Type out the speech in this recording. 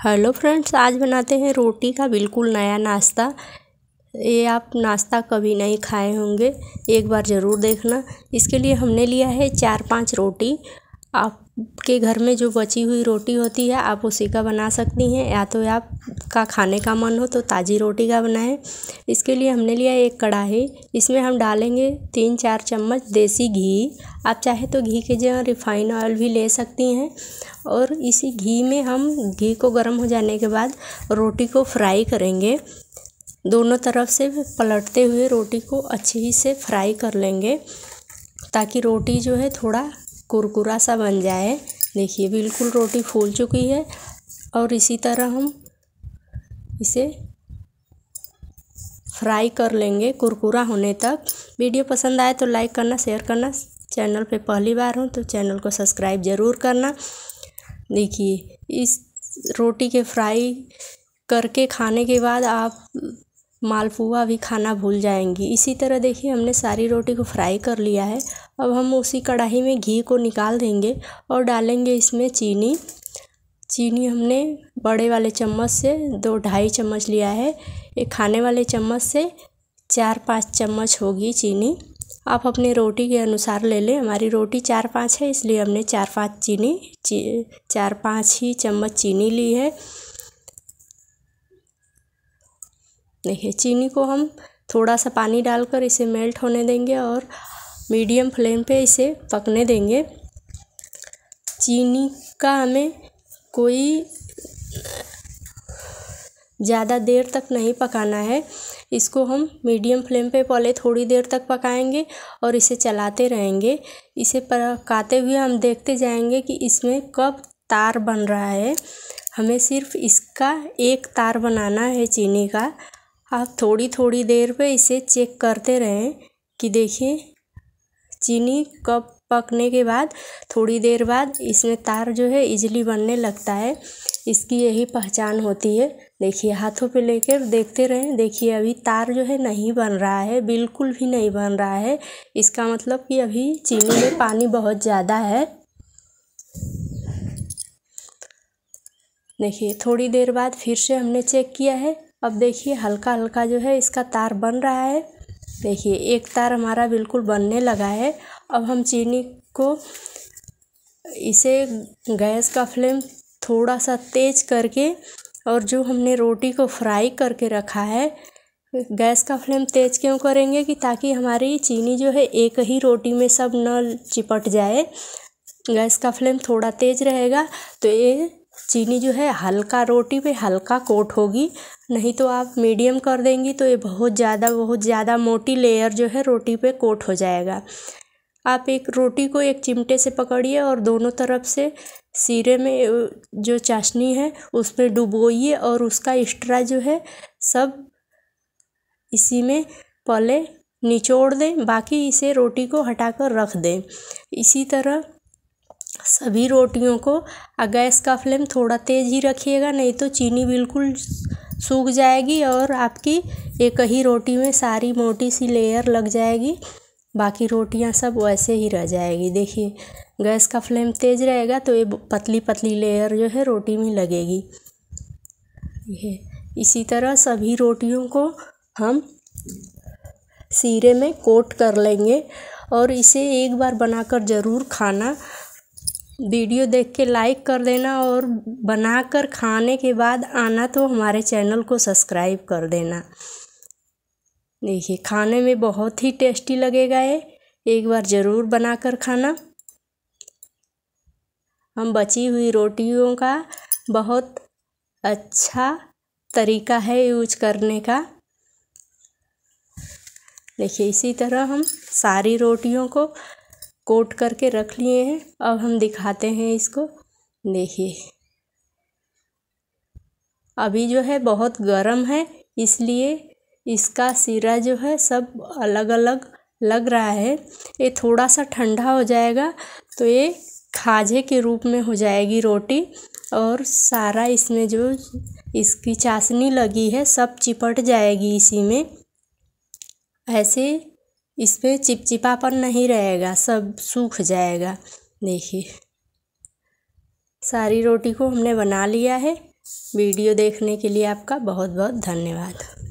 hello friends आज बनाते हैं रोटी का बिल्कुल नया नाश्ता ये आप नाश्ता कभी नहीं खाए होंगे एक बार ज़रूर देखना इसके लिए हमने लिया है चार पांच रोटी आपके घर में जो बची हुई रोटी होती है आप उसी का बना सकती हैं या तो आप का खाने का मन हो तो ताज़ी रोटी का बनाएं इसके लिए हमने लिया एक कढ़ाई इसमें हम डालेंगे तीन चार चम्मच देसी घी आप चाहे तो घी के जगह रिफाइन ऑयल भी ले सकती हैं और इसी घी में हम घी को गर्म हो जाने के बाद रोटी को फ्राई करेंगे दोनों तरफ से पलटते हुए रोटी को अच्छी से फ्राई कर लेंगे ताकि रोटी जो है थोड़ा कुरकुरा सा बन जाए देखिए बिल्कुल रोटी फूल चुकी है और इसी तरह हम इसे फ्राई कर लेंगे कुरकुरा होने तक वीडियो पसंद आए तो लाइक करना शेयर करना चैनल पे पहली बार हो तो चैनल को सब्सक्राइब ज़रूर करना देखिए इस रोटी के फ्राई करके खाने के बाद आप मालपुआ भी खाना भूल जाएंगी इसी तरह देखिए हमने सारी रोटी को फ्राई कर लिया है अब हम उसी कढ़ाई में घी को निकाल देंगे और डालेंगे इसमें चीनी चीनी हमने बड़े वाले चम्मच से दो ढाई चम्मच लिया है एक खाने वाले चम्मच से चार पाँच चम्मच होगी चीनी आप अपने रोटी के अनुसार ले लें हमारी रोटी चार पाँच है इसलिए हमने चार पाँच चीनी ची, चार पाँच ही चम्मच चीनी ली है देखिए चीनी को हम थोड़ा सा पानी डालकर इसे मेल्ट होने देंगे और मीडियम फ्लेम पे इसे पकने देंगे चीनी का हमें कोई ज़्यादा देर तक नहीं पकाना है इसको हम मीडियम फ्लेम पे पहले थोड़ी देर तक पकाएंगे और इसे चलाते रहेंगे इसे पकाते हुए हम देखते जाएंगे कि इसमें कब तार बन रहा है हमें सिर्फ इसका एक तार बनाना है चीनी का आप थोड़ी थोड़ी देर पे इसे चेक करते रहें कि देखिए चीनी कप पकने के बाद थोड़ी देर बाद इसमें तार जो है इजली बनने लगता है इसकी यही पहचान होती है देखिए हाथों पे लेकर देखते रहें देखिए अभी तार जो है नहीं बन रहा है बिल्कुल भी नहीं बन रहा है इसका मतलब कि अभी चीनी में पानी बहुत ज़्यादा है देखिए थोड़ी देर बाद फिर से हमने चेक किया है अब देखिए हल्का हल्का जो है इसका तार बन रहा है देखिए एक तार हमारा बिल्कुल बनने लगा है अब हम चीनी को इसे गैस का फ्लेम थोड़ा सा तेज करके और जो हमने रोटी को फ्राई करके रखा है गैस का फ्लेम तेज क्यों करेंगे कि ताकि हमारी चीनी जो है एक ही रोटी में सब न चिपट जाए गैस का फ्लेम थोड़ा तेज रहेगा तो ये चीनी जो है हल्का रोटी पे हल्का कोट होगी नहीं तो आप मीडियम कर देंगी तो ये बहुत ज़्यादा बहुत ज़्यादा मोटी लेयर जो है रोटी पे कोट हो जाएगा आप एक रोटी को एक चिमटे से पकड़िए और दोनों तरफ से सिरे में जो चाशनी है उसमें डुबोइए और उसका एक्स्ट्रा जो है सब इसी में पहले निचोड़ दें बाकी इसे रोटी को हटाकर रख दें इसी तरह सभी रोटियों को और गैस का फ्लेम थोड़ा तेज़ ही रखिएगा नहीं तो चीनी बिल्कुल सूख जाएगी और आपकी एक ही रोटी में सारी मोटी सी लेयर लग जाएगी बाकी रोटियां सब वैसे ही रह जाएगी देखिए गैस का फ्लेम तेज़ रहेगा तो ये पतली पतली लेयर जो है रोटी में लगेगी ये इसी तरह सभी रोटियों को हम सीरे में कोट कर लेंगे और इसे एक बार बनाकर ज़रूर खाना वीडियो देख के लाइक कर देना और बनाकर खाने के बाद आना तो हमारे चैनल को सब्सक्राइब कर देना देखिए खाने में बहुत ही टेस्टी लगेगा ये एक बार ज़रूर बनाकर खाना हम बची हुई रोटियों का बहुत अच्छा तरीका है यूज करने का देखिए इसी तरह हम सारी रोटियों को कोट करके रख लिए हैं अब हम दिखाते हैं इसको देखिए अभी जो है बहुत गर्म है इसलिए इसका सिरा जो है सब अलग अलग लग रहा है ये थोड़ा सा ठंडा हो जाएगा तो ये खाजे के रूप में हो जाएगी रोटी और सारा इसमें जो इसकी चाशनी लगी है सब चिपट जाएगी इसी में ऐसे इस पर चिपचिपापन नहीं रहेगा सब सूख जाएगा देखिए सारी रोटी को हमने बना लिया है वीडियो देखने के लिए आपका बहुत बहुत धन्यवाद